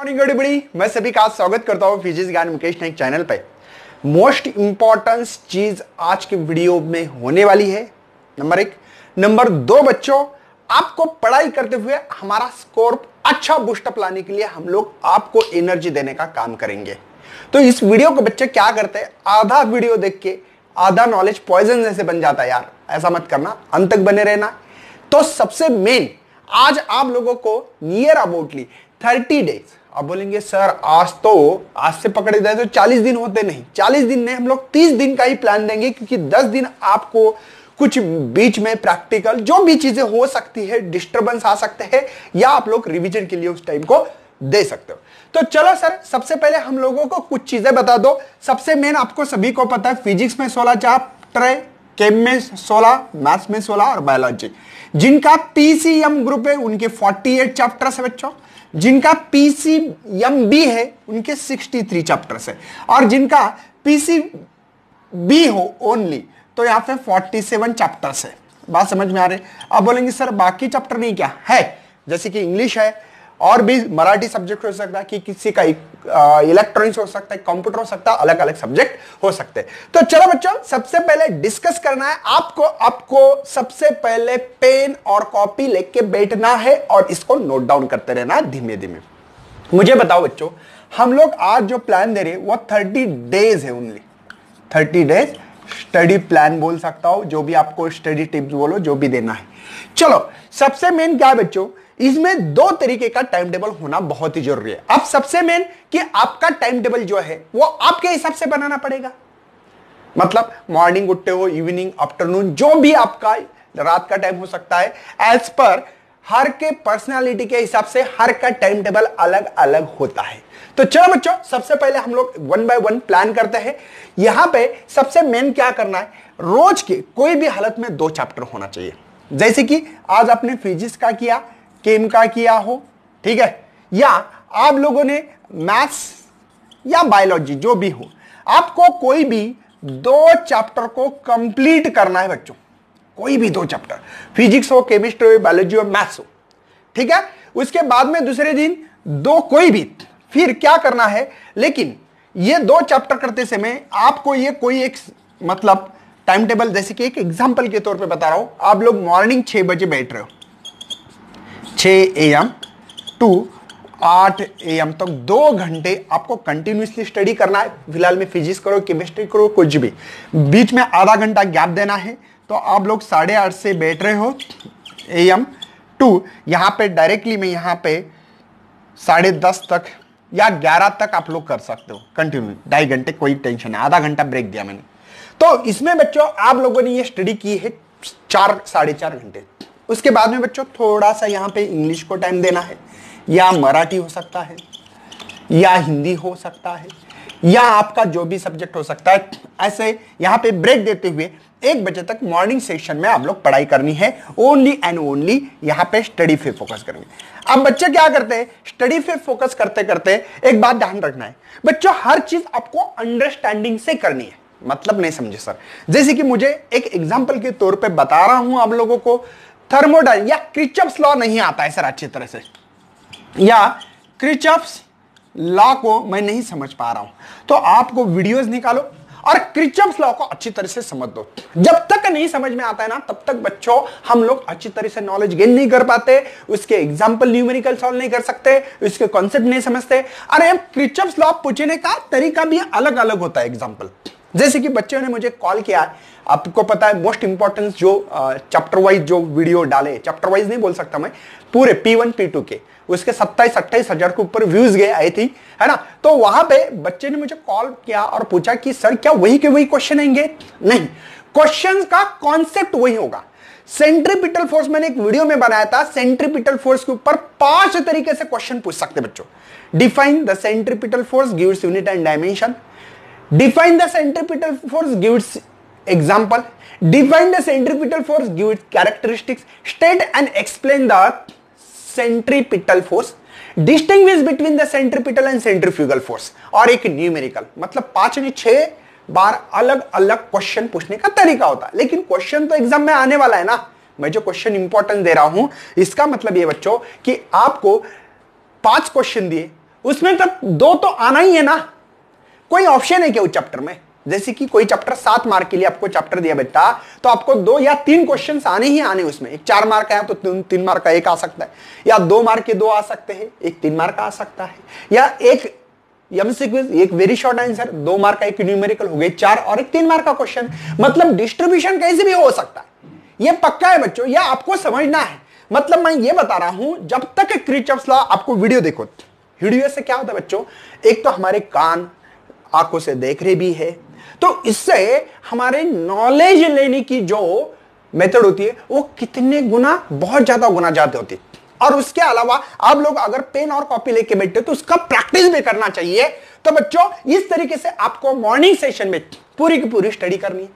morning गड़बड़ी मैं सभी का स्वागत करता हूं फिजिक्स ज्ञान मुकेश नाइक चैनल पे मोस्ट इम्पॉर्टेंस चीज आज के वीडियो में होने वाली है नंबर एक नंबर दो बच्चों आपको पढ़ाई करते हुए हमारा स्कोर अच्छा बूस्टअप लाने के लिए हम लोग आपको एनर्जी देने का काम करेंगे तो इस वीडियो को बच्चे क्या करते हैं आधा वीडियो देख के आधा नॉलेज पॉइजन जैसे बन जाता है यार ऐसा मत करना अंत तक बने रहना तो सबसे मेन आज आप लोगों को नियर अबाउटली थर्टी डेज अब बोलेंगे सर आज तो आज से पकड़े जाए तो 40 दिन होते नहीं 40 दिन में हम लोग 30 दिन का ही प्लान देंगे क्योंकि 10 दिन आपको कुछ बीच में प्रैक्टिकल जो भी चीजें हो सकती है डिस्टर्बेंस आ सकते हैं या आप लोग रिविजन के लिए उस टाइम को दे सकते हो तो चलो सर सबसे पहले हम लोगों को कुछ चीजें बता दो सबसे मेन आपको सभी को पता है फिजिक्स में सोलह चैप्टर है केम में सोलह मैथ्स में सोलह और बायोलॉजी जिनका पीसीएम ग्रुप है उनके फोर्टी एट चैप्टर है बच्चों जिनका पी सी एम बी है उनके 63 चैप्टर्स है और जिनका पी सी बी हो ओनली तो यहां पे 47 चैप्टर्स है बात समझ में आ रही अब बोलेंगे सर बाकी चैप्टर नहीं क्या है जैसे कि इंग्लिश है और भी मराठी सब्जेक्ट हो सकता है कि किसी का इलेक्ट्रॉनिक्स हो सकता है कंप्यूटर हो सकता है अलग अलग सब्जेक्ट हो सकते हैं तो चलो बच्चों सबसे पहले डिस्कस करना है आपको आपको सबसे पहले पेन और कॉपी लेके बैठना है और इसको नोट डाउन करते रहना धीमे धीमे मुझे बताओ बच्चों हम लोग आज जो प्लान दे रहे हैं वो थर्टी डेज है only thirty days study plan बोल सकता हो जो भी आपको स्टडी टिप्स बोलो जो भी देना है चलो सबसे मेन क्या है बच्चों इसमें दो तरीके का टाइम टेबल होना बहुत ही जरूरी है अब सबसे मेन कि आपका टाइम टेबल जो है वो आपके हिसाब से बनाना पड़ेगा मतलब मॉर्निंग उठते हो इवनिंग आफ्टरनून जो भी आपका रात का टाइम हो सकता है एज पर हर के पर्सनालिटी के हिसाब से हर का टाइम टेबल अलग अलग होता है तो चलो बच्चों सबसे पहले हम लोग वन बाय वन प्लान करते हैं यहां पे सबसे मेन क्या करना है रोज के कोई भी हालत में दो चैप्टर होना चाहिए जैसे कि आज आपने फिजिक्स का किया केम का किया हो ठीक है या आप लोगों ने मैथ्स या बायोलॉजी जो भी हो आपको कोई भी दो चैप्टर को कंप्लीट करना है बच्चों कोई भी दो चैप्टर फिजिक्स हो केमिस्ट्री हो बायोलॉजी हो मैथ्स हो ठीक है उसके बाद में दूसरे दिन दो कोई भी फिर क्या करना है लेकिन ये दो चैप्टर करते समय आपको ये कोई एक मतलब टाइम टेबल जैसे कि एक एग्जाम्पल के तौर पे बता रहा हूं आप लोग मॉर्निंग छह बजे बैठ रहे हो छः ए एम टू आठ ए एम तक दो घंटे आपको कंटिन्यूसली स्टडी करना है फिलहाल में फिजिक्स करो केमिस्ट्री करो कुछ भी बीच में आधा घंटा गैप देना है तो आप लोग साढ़े आठ से बैठ रहे हो ए एम टू यहाँ पे डायरेक्टली मैं यहाँ पे साढ़े दस तक या ग्यारह तक आप लोग कर सकते हो कंटिन्यू ढाई घंटे कोई टेंशन है आधा घंटा ब्रेक दिया मैंने तो इसमें बच्चों आप लोगों ने ये स्टडी की है चार साढ़े चार घंटे उसके बाद में बच्चों थोड़ा सा यहाँ पे इंग्लिश को टाइम देना है या मराठी हो सकता है या हिंदी हो सकता है या आपका जो भी सब्जेक्ट हो सकता है ऐसे यहाँ पे ब्रेक देते हुए एक बजे तक मॉर्निंग सेशन में आप लोग पढ़ाई करनी है ओनली एंड ओनली यहाँ पे स्टडी पे फोकस करेंगे अब बच्चे क्या करते हैं स्टडी पे फोकस करते करते एक बात ध्यान रखना है बच्चों हर चीज आपको अंडरस्टैंडिंग से करनी है मतलब नहीं समझे सर जैसे कि मुझे एक एग्जाम्पल के तौर पर बता रहा हूं आप लोगों को थर्मोडल या क्रिचप्स लॉ नहीं आता है सर अच्छी तरह से या क्रिचप्स लॉ को मैं नहीं समझ पा रहा हूं तो आपको वीडियोस निकालो और क्रिचप्स लॉ को अच्छी तरह से समझ दो जब तक नहीं समझ में आता है ना तब तक बच्चों हम लोग अच्छी तरह से नॉलेज गेन नहीं कर पाते उसके एग्जाम्पल न्यूमेरिकल सॉल्व नहीं कर सकते उसके कॉन्सेप्ट नहीं समझते अरे क्रिचप्स लॉ पूछने का तरीका भी अलग अलग होता है एग्जाम्पल जैसे कि बच्चों ने मुझे कॉल किया आपको पता है मोस्ट इंपॉर्टेंस जो चैप्टर वाइज जो वीडियो डाले चैप्टर वाइज नहीं बोल सकता मैं पूरे P1 P2 के उसके सत्ताईस अट्ठाईस हजार के ऊपर व्यूज गए आई थी है ना तो वहां पे बच्चे ने मुझे कॉल किया और पूछा कि सर क्या वही के वही क्वेश्चन आएंगे नहीं क्वेश्चन का कॉन्सेप्ट वही होगा सेंट्रीपिटल फोर्स मैंने एक वीडियो में बनाया था सेंट्रीपिटल फोर्स के ऊपर पांच तरीके से क्वेश्चन पूछ सकते बच्चों define the centripetal force gives unit and dimension define the centripetal force give its example define the centripetal force give its characteristics state and explain the centripetal force distinguish between the centripetal and centrifugal force और एक numerical मतलब पांच ने छह बार अलग अलग question पूछने का तरीका होता है लेकिन क्वेश्चन तो एग्जाम में आने वाला है ना मैं जो क्वेश्चन इंपॉर्टेंट दे रहा हूं इसका मतलब ये बच्चों कि आपको पांच क्वेश्चन दिए उसमें तब दो तो आना ही है ना कोई ऑप्शन है क्या उस चैप्टर में जैसे कि कोई चैप्टर सात मार्क के लिए आपको चैप्टर दिया बेटा तो आपको दो या तीन क्वेश्चन आने ही आने उसमें एक चार मार्क है तो तीन, तीन मार्क का एक आ सकता है या दो मार्क के दो आ सकते हैं एक तीन मार्क का आ सकता है या एक एक वेरी शॉर्ट आंसर दो मार्क का एक न्यूमेरिकल हो गए चार और एक तीन मार्क का क्वेश्चन मतलब डिस्ट्रीब्यूशन कैसे भी हो सकता है ये पक्का है बच्चों यह आपको समझना है मतलब मैं ये बता रहा हूं जब तक क्रिचअप्स लॉ आपको वीडियो देखो वीडियो से क्या होता है बच्चों एक तो हमारे कान आंखों से देख रहे भी है तो इससे हमारे नॉलेज लेने की जो मेथड होती है वो कितने गुना बहुत ज्यादा गुना ज्यादा होती है और उसके अलावा आप लोग अगर पेन और कॉपी लेके बैठे तो उसका प्रैक्टिस भी करना चाहिए तो बच्चों इस तरीके से आपको मॉर्निंग सेशन में पूरी की पूरी स्टडी करनी है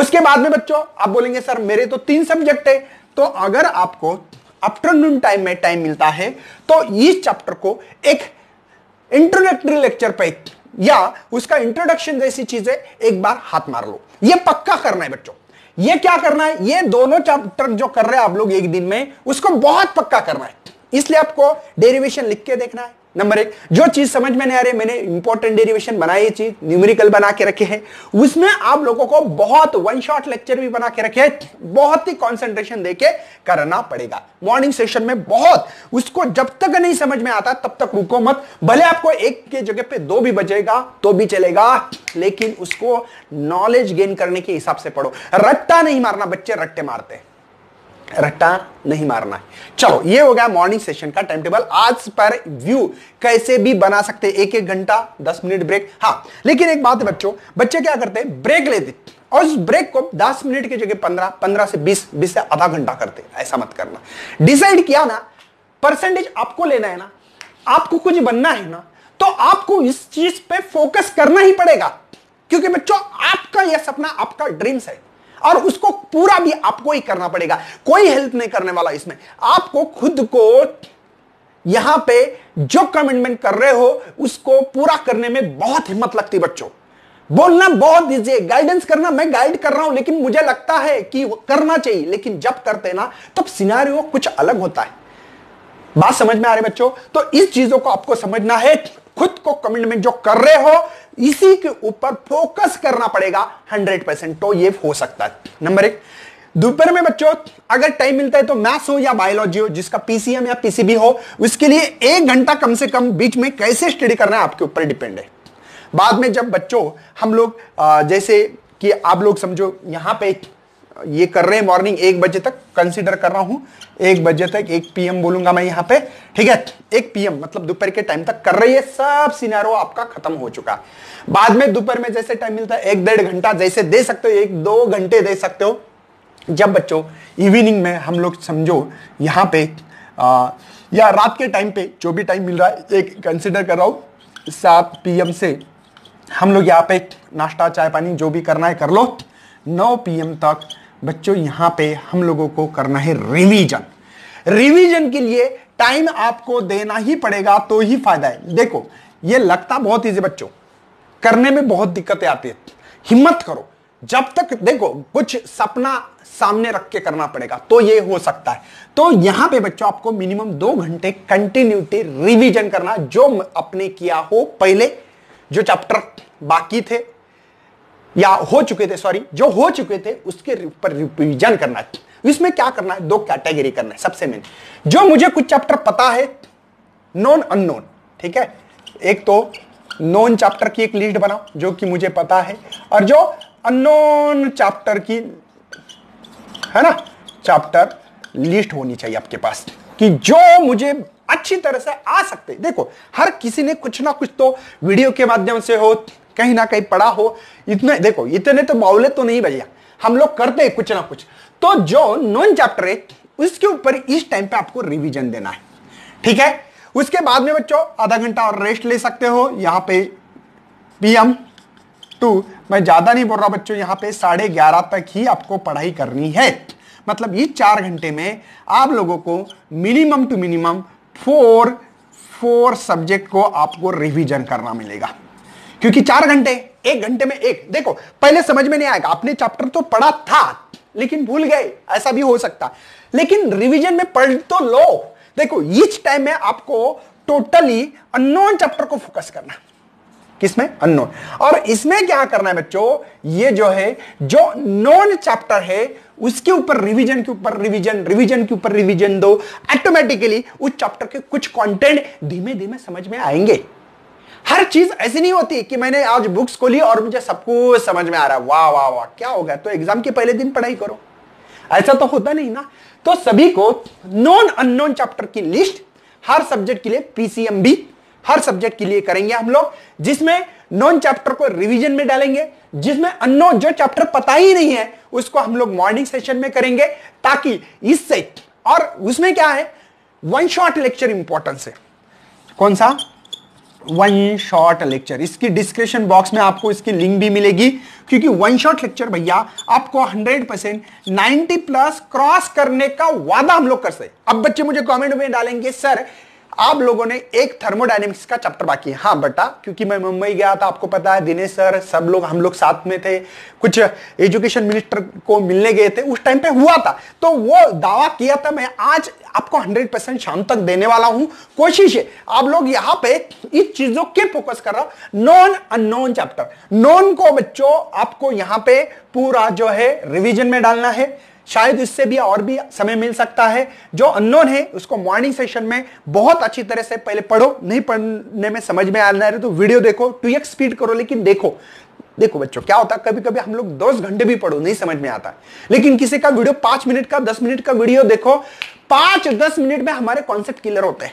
उसके बाद में बच्चों आप बोलेंगे सर मेरे तो तीन सब्जेक्ट है तो अगर आपको आफ्टरनून टाइम में टाइम मिलता है तो इस चैप्टर को एक इंट्रोडक्टरी लेक्चर पे या उसका इंट्रोडक्शन जैसी चीजें एक बार हाथ मार लो ये पक्का करना है बच्चों ये क्या करना है ये दोनों चैप्टर जो कर रहे हैं आप लोग एक दिन में उसको बहुत पक्का करना है इसलिए आपको डेरिवेशन लिख के देखना है नंबर एक जो चीज समझ में नहीं आ रही मैंने इंपॉर्टेंट डेरिवेशन बनाई है चीज न्यूमेरिकल बना के रखे हैं उसमें आप लोगों को बहुत वन शॉट लेक्चर भी बना के रखे हैं बहुत ही कंसंट्रेशन देके करना पड़ेगा मॉर्निंग सेशन में बहुत उसको जब तक नहीं समझ में आता तब तक रुको मत भले आपको एक के जगह पे दो भी बजेगा तो भी चलेगा लेकिन उसको नॉलेज गेन करने के हिसाब से पढ़ो रट्टा नहीं मारना बच्चे रट्टे मारते हैं रट्टा नहीं मारना है चलो ये हो गया मॉर्निंग सेशन का टाइम टेबल आज पर व्यू कैसे भी बना सकते एक एक घंटा दस मिनट ब्रेक हाँ लेकिन एक बात है बच्चों बच्चे क्या करते हैं ब्रेक लेते और उस ब्रेक को 10 मिनट की जगह 15 15 से 20 20 से आधा घंटा करते ऐसा मत करना डिसाइड किया ना परसेंटेज आपको लेना है ना आपको कुछ बनना है ना तो आपको इस चीज पे फोकस करना ही पड़ेगा क्योंकि बच्चों आपका यह सपना आपका ड्रीम्स है और उसको पूरा भी आपको ही करना पड़ेगा कोई हेल्प नहीं करने वाला इसमें आपको खुद को यहां पे जो कमिटमेंट कर रहे हो उसको पूरा करने में बहुत हिम्मत लगती बच्चों बोलना बहुत दीजिए है गाइडेंस करना मैं गाइड कर रहा हूं लेकिन मुझे लगता है कि करना चाहिए लेकिन जब करते ना तब सिनारियो कुछ अलग होता है बात समझ में आ रही बच्चों तो इस चीजों को आपको समझना है खुद को कमिटमेंट जो कर रहे हो इसी के ऊपर फोकस करना पड़ेगा हंड्रेड परसेंट तो ये हो सकता है नंबर एक दोपहर में बच्चों अगर टाइम मिलता है तो मैथ्स हो या बायोलॉजी हो जिसका पीसीएम या पीसीबी हो उसके लिए एक घंटा कम से कम बीच में कैसे स्टडी करना है आपके ऊपर डिपेंड है बाद में जब बच्चों हम लोग जैसे कि आप लोग समझो यहां पे ये कर रहे हैं मॉर्निंग एक बजे तक कंसीडर कर रहा हूं एक बजे तक एक पीएम बोलूंगा मैं यहां पे ठीक है एक पीएम मतलब दोपहर के टाइम तक कर रही है सब सिनारो आपका खत्म हो चुका बाद में दोपहर में जैसे टाइम मिलता है एक डेढ़ घंटा जैसे दे सकते हो एक दो घंटे दे सकते हो जब बच्चों इवनिंग में हम लोग समझो यहाँ पे आ, या रात के टाइम पे जो भी टाइम मिल रहा है एक कंसिडर कर रहा हूँ सात पी से हम लोग यहाँ पे नाश्ता चाय पानी जो भी करना है कर लो नौ पीएम तक बच्चों यहां पे हम लोगों को करना है रिवीजन रिवीजन के लिए टाइम आपको देना ही पड़ेगा तो ही फायदा है देखो ये लगता बहुत इजी बच्चों करने में बहुत दिक्कतें आती है हिम्मत करो जब तक देखो कुछ सपना सामने रख के करना पड़ेगा तो ये हो सकता है तो यहां पे बच्चों आपको मिनिमम दो घंटे कंटिन्यूटी रिवीजन करना जो अपने किया हो पहले जो चैप्टर बाकी थे या हो चुके थे सॉरी जो हो चुके थे उसके ऊपर रिविजन करना है इसमें क्या करना है दो कैटेगरी करना है सबसे मेन जो मुझे कुछ चैप्टर पता है नॉन अननोन ठीक है एक तो नॉन चैप्टर की एक लिस्ट बनाओ जो कि मुझे पता है और जो अननोन चैप्टर की है ना चैप्टर लिस्ट होनी चाहिए आपके पास कि जो मुझे अच्छी तरह से आ सकते देखो हर किसी ने कुछ ना कुछ तो वीडियो के माध्यम से हो कहीं ना कहीं पड़ा हो इतने देखो इतने तो बाउले तो नहीं भैया हम लोग करते हैं कुछ ना कुछ तो जो नॉन चैप्टर है उसके ऊपर इस टाइम पे आपको रिवीजन देना है ठीक है उसके बाद में बच्चों आधा घंटा और रेस्ट ले सकते हो यहाँ पे पीएम टू मैं ज़्यादा नहीं बोल रहा बच्चों यहाँ पे साढ़े ग्यारह तक ही आपको पढ़ाई करनी है मतलब ये चार घंटे में आप लोगों को minimum two minimum four four subject को आपको रिविजन करना मिलेगा क्योंकि चार घंटे एक घंटे में एक देखो पहले समझ में नहीं आएगा आपने चैप्टर तो पढ़ा था लेकिन भूल गए ऐसा भी हो सकता लेकिन रिवीजन में पढ़ तो लो देखो इस टाइम में आपको टोटली अननोन चैप्टर को फोकस करना किसमें अननोन और इसमें क्या करना है बच्चों ये जो है जो नॉन चैप्टर है उसके ऊपर रिवीजन के ऊपर रिवीजन रिवीजन के ऊपर रिवीजन दो ऑटोमेटिकली उस चैप्टर के कुछ कंटेंट धीमे धीमे समझ में आएंगे हर चीज ऐसी नहीं होती कि मैंने आज बुक्स खोली और मुझे सब कुछ समझ में आ रहा है वाह वाह वाह क्या होगा तो एग्जाम के पहले दिन पढ़ाई करो ऐसा तो होता नहीं ना तो सभी को नॉन अननोन चैप्टर की लिस्ट हर सब्जेक्ट के लिए पीसीएम भी हर सब्जेक्ट के लिए करेंगे हम लोग जिसमें नॉन चैप्टर को रिवीजन में डालेंगे जिसमें अननोन जो चैप्टर पता ही नहीं है उसको हम लोग मॉर्निंग सेशन में करेंगे ताकि इससे और उसमें क्या है वन शॉर्ट लेक्चर इंपॉर्टेंस है कौन सा वन शॉट लेक्चर इसकी डिस्क्रिप्शन बॉक्स में आपको इसकी लिंक भी मिलेगी क्योंकि वन शॉट लेक्चर भैया आपको 100 परसेंट नाइन्टी प्लस क्रॉस करने का वादा हम लोग कर सकते अब बच्चे मुझे कमेंट में डालेंगे सर आप लोगों ने एक थर्मोडाइनेमिक्स का चैप्टर बाकी है हाँ बेटा क्योंकि मैं मुंबई गया था आपको पता है दिनेश सर सब लोग हम लोग साथ में थे कुछ एजुकेशन मिनिस्टर को मिलने गए थे उस टाइम पे हुआ था तो वो दावा किया था मैं आज आपको 100 परसेंट शाम तक देने वाला हूं कोशिश है आप लोग यहां पे इस चीजों के फोकस कर रहा हूं नॉन अननोन चैप्टर नॉन को बच्चों आपको यहां पे पूरा जो है रिवीजन में डालना है शायद इससे भी और भी समय मिल सकता है जो अननोन है उसको मॉर्निंग सेशन में बहुत अच्छी तरह से पहले पढ़ो नहीं पढ़ने में समझ में आना है तो वीडियो देखो टू एक्स स्पीड करो लेकिन देखो देखो बच्चों क्या होता है कभी कभी हम लोग दस घंटे भी पढ़ो नहीं समझ में आता लेकिन किसी का वीडियो पांच मिनट का दस मिनट का वीडियो देखो पांच दस मिनट में हमारे कॉन्सेप्ट क्लियर होते हैं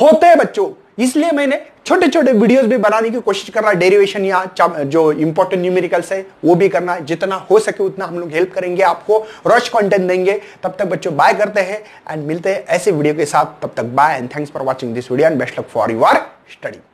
होते हैं बच्चों इसलिए मैंने छोटे छोटे वीडियोस भी बनाने की कोशिश कर रहा है डेरिवेशन या जो इंपॉर्टेंट न्यूमेरिकल्स है वो भी करना है जितना हो सके उतना हम लोग हेल्प करेंगे आपको रश कंटेंट देंगे तब तक बच्चों बाय करते हैं एंड मिलते हैं ऐसे वीडियो के साथ तब तक bye and thanks for watching this video and best luck for your study